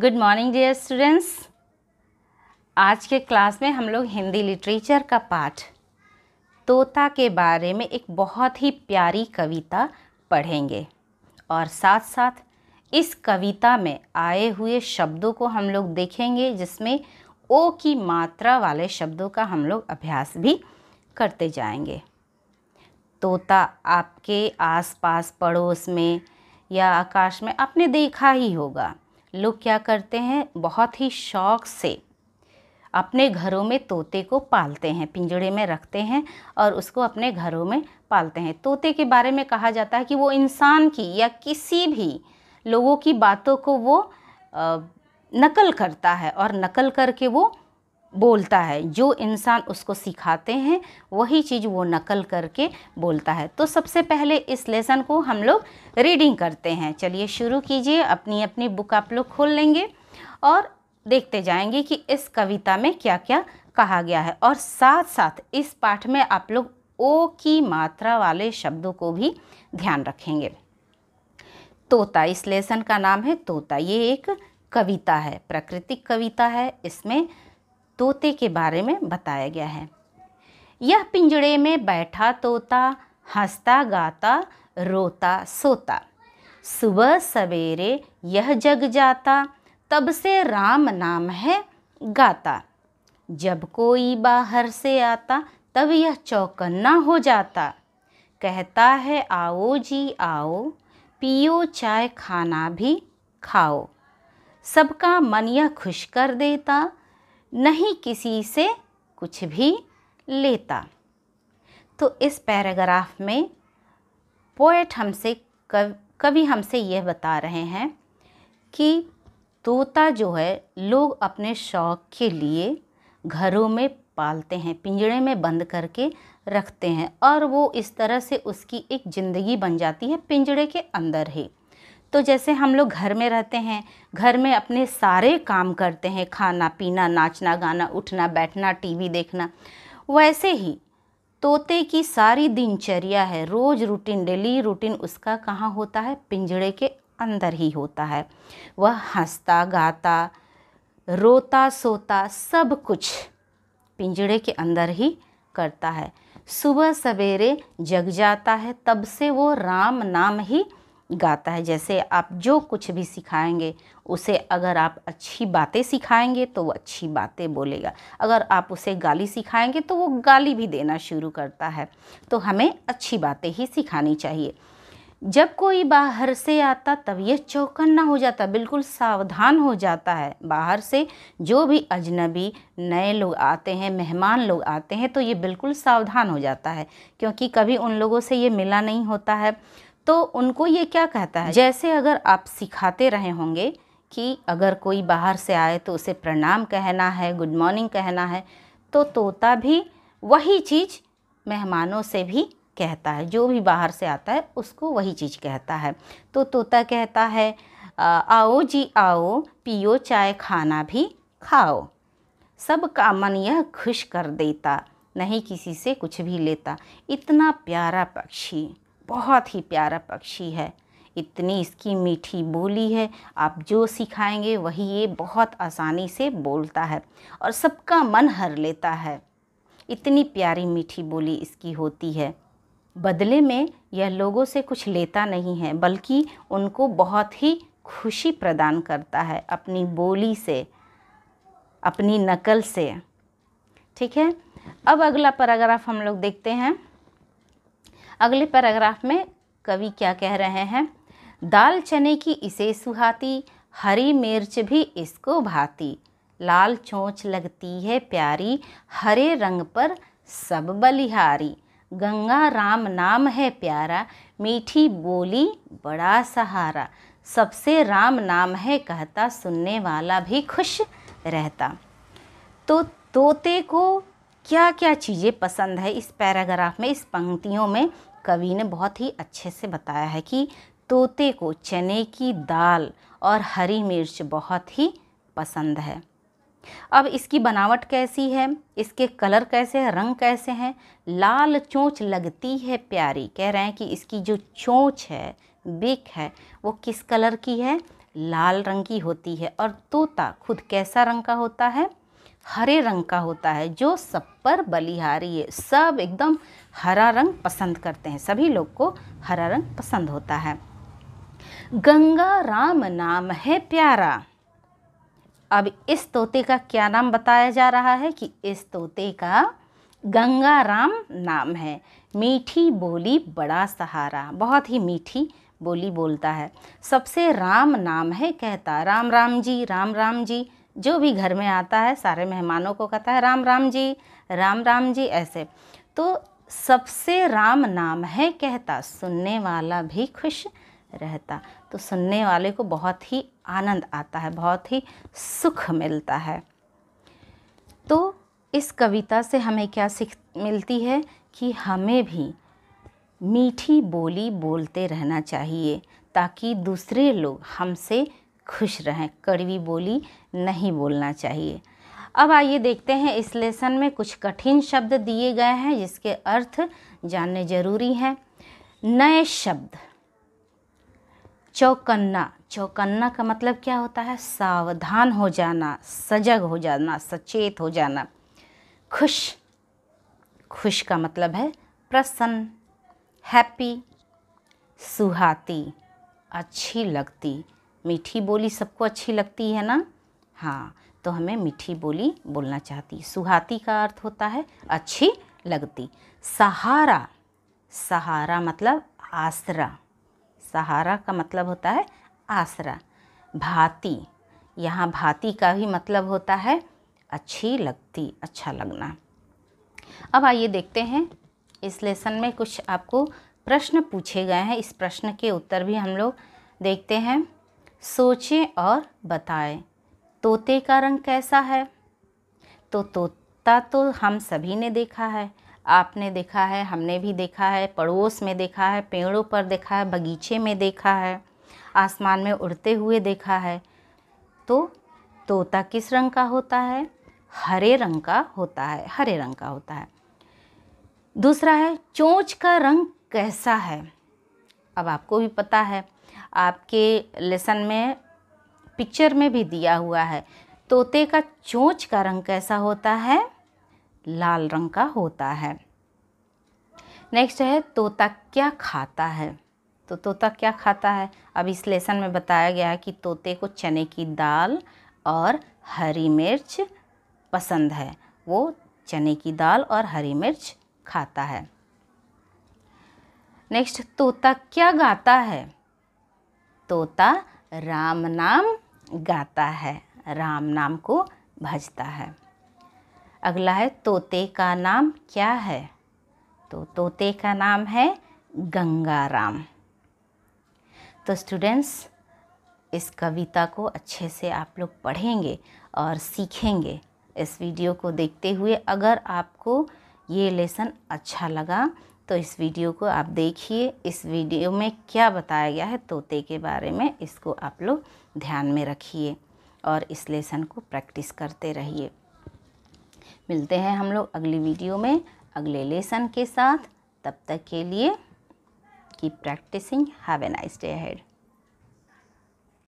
good morning dear students आज के class में हम लोग हिंदी लिटरेचर का पाठ तोता के बारे में एक बहुत ही प्यारी कविता पढ़ेंगे और साथ साथ इस कविता में आए हुए शब्दों को हम लोग देखेंगे जिसमें ओ की मात्रा वाले शब्दों का हम लोग अभ्यास भी करते जाएंगे तोता आपके आसपास पड़ोस में या आकाश में आपने देखा ही होगा लोग क्या करते हैं बहुत ही शौक से अपने घरों में तोते को पालते हैं पिंजड़े में रखते हैं और उसको अपने घरों में पालते हैं तोते के बारे में कहा जाता है कि वो इंसान की या किसी भी लोगों की बातों को वो नकल करता है और नकल करके वो बोलता है जो इंसान उसको सिखाते हैं वही चीज़ वो नकल करके बोलता है तो सबसे पहले इस लेसन को हम लोग रीडिंग करते हैं चलिए शुरू कीजिए अपनी अपनी बुक आप लोग खोल लेंगे और देखते जाएंगे कि इस कविता में क्या क्या कहा गया है और साथ साथ इस पाठ में आप लोग ओ की मात्रा वाले शब्दों को भी ध्यान रखेंगे तोता इस लेसन का नाम है तोता ये एक कविता है प्राकृतिक कविता है इसमें तोते के बारे में बताया गया है यह पिंजड़े में बैठा तोता हंसता गाता रोता सोता सुबह सवेरे यह जग जाता तब से राम नाम है गाता जब कोई बाहर से आता तब यह चौकन्ना हो जाता कहता है आओ जी आओ पियो चाय खाना भी खाओ सबका मन यह खुश कर देता नहीं किसी से कुछ भी लेता तो इस पैराग्राफ में पोएट हमसे कव, कवि हमसे यह बता रहे हैं कि तोता जो है लोग अपने शौक़ के लिए घरों में पालते हैं पिंजड़े में बंद करके रखते हैं और वो इस तरह से उसकी एक ज़िंदगी बन जाती है पिंजड़े के अंदर ही तो जैसे हम लोग घर में रहते हैं घर में अपने सारे काम करते हैं खाना पीना नाचना गाना उठना बैठना टीवी देखना वैसे ही तोते की सारी दिनचर्या है रोज़ रूटीन डेली रूटीन उसका कहाँ होता है पिंजड़े के अंदर ही होता है वह हंसता गाता रोता सोता सब कुछ पिंजड़े के अंदर ही करता है सुबह सवेरे जग जाता है तब से वो राम नाम ही गाता है जैसे आप जो कुछ भी सिखाएंगे उसे अगर आप अच्छी बातें सिखाएंगे तो वो अच्छी बातें बोलेगा अगर आप उसे गाली सिखाएंगे तो वो गाली भी देना शुरू करता है तो हमें अच्छी बातें ही सिखानी चाहिए जब कोई बाहर से आता तब यह चौकन्ना हो जाता बिल्कुल सावधान हो जाता है बाहर से जो भी अजनबी नए लोग आते हैं मेहमान लोग आते हैं तो ये बिल्कुल सावधान हो जाता है क्योंकि कभी उन लोगों से ये मिला नहीं होता है तो उनको ये क्या कहता है जैसे अगर आप सिखाते रहे होंगे कि अगर कोई बाहर से आए तो उसे प्रणाम कहना है गुड मॉर्निंग कहना है तो तोता भी वही चीज़ मेहमानों से भी कहता है जो भी बाहर से आता है उसको वही चीज़ कहता है तो तोता कहता है आओ जी आओ पियो चाय खाना भी खाओ सब का मन यह खुश कर देता नहीं किसी से कुछ भी लेता इतना प्यारा पक्षी बहुत ही प्यारा पक्षी है इतनी इसकी मीठी बोली है आप जो सिखाएंगे वही ये बहुत आसानी से बोलता है और सबका मन हर लेता है इतनी प्यारी मीठी बोली इसकी होती है बदले में यह लोगों से कुछ लेता नहीं है बल्कि उनको बहुत ही खुशी प्रदान करता है अपनी बोली से अपनी नकल से ठीक है अब अगला पैराग्राफ हम लोग देखते हैं अगले पैराग्राफ में कवि क्या कह रहे हैं दाल चने की इसे सुहाती हरी मिर्च भी इसको भाती लाल चोंच लगती है प्यारी हरे रंग पर सब बलिहारी गंगा राम नाम है प्यारा मीठी बोली बड़ा सहारा सबसे राम नाम है कहता सुनने वाला भी खुश रहता तो तोते को क्या क्या चीज़ें पसंद है इस पैराग्राफ में इस पंक्तियों में कवि ने बहुत ही अच्छे से बताया है कि तोते को चने की दाल और हरी मिर्च बहुत ही पसंद है अब इसकी बनावट कैसी है इसके कलर कैसे हैं रंग कैसे हैं लाल चोंच लगती है प्यारी कह रहे हैं कि इसकी जो चोंच है बिक है वो किस कलर की है लाल रंग की होती है और तोता खुद कैसा रंग का होता है हरे रंग का होता है जो सब पर बलिहारी है सब एकदम हरा रंग पसंद करते हैं सभी लोग को हरा रंग पसंद होता है गंगा राम नाम है प्यारा अब इस तोते का क्या नाम बताया जा रहा है कि इस तोते का गंगा राम नाम है मीठी बोली बड़ा सहारा बहुत ही मीठी बोली बोलता है सबसे राम नाम है कहता राम राम जी राम राम जी जो भी घर में आता है सारे मेहमानों को कहता है राम राम जी राम राम जी ऐसे तो सबसे राम नाम है कहता सुनने वाला भी खुश रहता तो सुनने वाले को बहुत ही आनंद आता है बहुत ही सुख मिलता है तो इस कविता से हमें क्या सीख मिलती है कि हमें भी मीठी बोली बोलते रहना चाहिए ताकि दूसरे लोग हमसे खुश रहें कड़वी बोली नहीं बोलना चाहिए अब आइए देखते हैं इस लेसन में कुछ कठिन शब्द दिए गए हैं जिसके अर्थ जानने जरूरी हैं नए शब्द चौकन्ना चौकन्ना का मतलब क्या होता है सावधान हो जाना सजग हो जाना सचेत हो जाना खुश खुश का मतलब है प्रसन्न हैप्पी सुहाती अच्छी लगती मीठी बोली सबको अच्छी लगती है ना हाँ तो हमें मीठी बोली बोलना चाहती सुहाती का अर्थ होता है अच्छी लगती सहारा सहारा मतलब आसरा सहारा का मतलब होता है आसरा भाती यहाँ भाती का भी मतलब होता है अच्छी लगती अच्छा लगना अब आइए देखते हैं इस लेसन में कुछ आपको प्रश्न पूछे गए हैं इस प्रश्न के उत्तर भी हम लोग देखते हैं सोचें और बताएं तोते का रंग कैसा है तो तोता तो हम सभी ने देखा है आपने देखा है हमने भी देखा है पड़ोस में देखा है पेड़ों पर देखा है बगीचे में देखा है आसमान में उड़ते हुए देखा है तो तोता किस रंग का होता है हरे रंग का होता है हरे रंग का होता है दूसरा है चोंच का रंग कैसा है अब आपको भी पता है आपके लेसन में पिक्चर में भी दिया हुआ है तोते का चोंच का रंग कैसा होता है लाल रंग का होता है नेक्स्ट है तोता क्या खाता है तो तोता क्या खाता है अब इस लेसन में बताया गया है कि तोते को चने की दाल और हरी मिर्च पसंद है वो चने की दाल और हरी मिर्च खाता है नेक्स्ट तोता क्या गाता है तोता राम नाम गाता है राम नाम को भजता है अगला है तोते का नाम क्या है तो तोते का नाम है गंगाराम तो स्टूडेंट्स इस कविता को अच्छे से आप लोग पढ़ेंगे और सीखेंगे इस वीडियो को देखते हुए अगर आपको ये लेसन अच्छा लगा तो इस वीडियो को आप देखिए इस वीडियो में क्या बताया गया है तोते के बारे में इसको आप लोग ध्यान में रखिए और इस लेसन को प्रैक्टिस करते रहिए मिलते हैं हम लोग अगली वीडियो में अगले लेसन के साथ तब तक के लिए keep practising have a nice day head